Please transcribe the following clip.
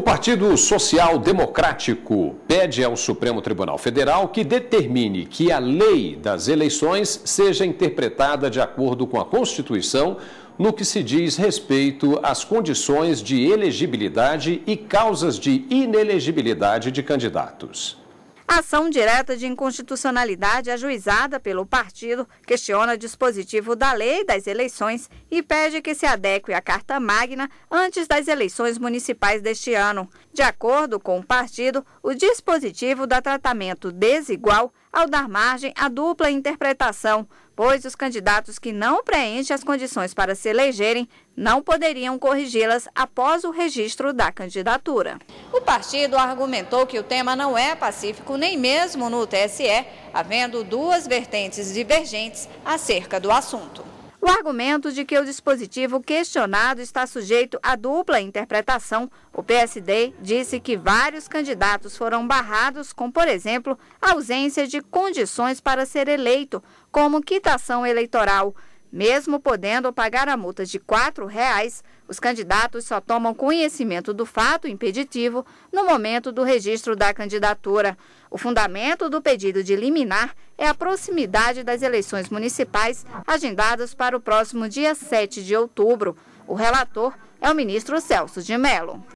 O Partido Social Democrático pede ao Supremo Tribunal Federal que determine que a lei das eleições seja interpretada de acordo com a Constituição no que se diz respeito às condições de elegibilidade e causas de inelegibilidade de candidatos. Ação direta de inconstitucionalidade ajuizada pelo partido questiona dispositivo da lei das eleições e pede que se adeque à Carta Magna antes das eleições municipais deste ano. De acordo com o partido, o dispositivo dá tratamento desigual ao dar margem à dupla interpretação, pois os candidatos que não preenchem as condições para se elegerem não poderiam corrigi-las após o registro da candidatura. O partido argumentou que o tema não é pacífico nem mesmo no TSE, havendo duas vertentes divergentes acerca do assunto o argumento de que o dispositivo questionado está sujeito a dupla interpretação, o PSD disse que vários candidatos foram barrados com, por exemplo, ausência de condições para ser eleito, como quitação eleitoral. Mesmo podendo pagar a multa de R$ 4,00, os candidatos só tomam conhecimento do fato impeditivo no momento do registro da candidatura. O fundamento do pedido de liminar é a proximidade das eleições municipais agendadas para o próximo dia 7 de outubro. O relator é o ministro Celso de Mello.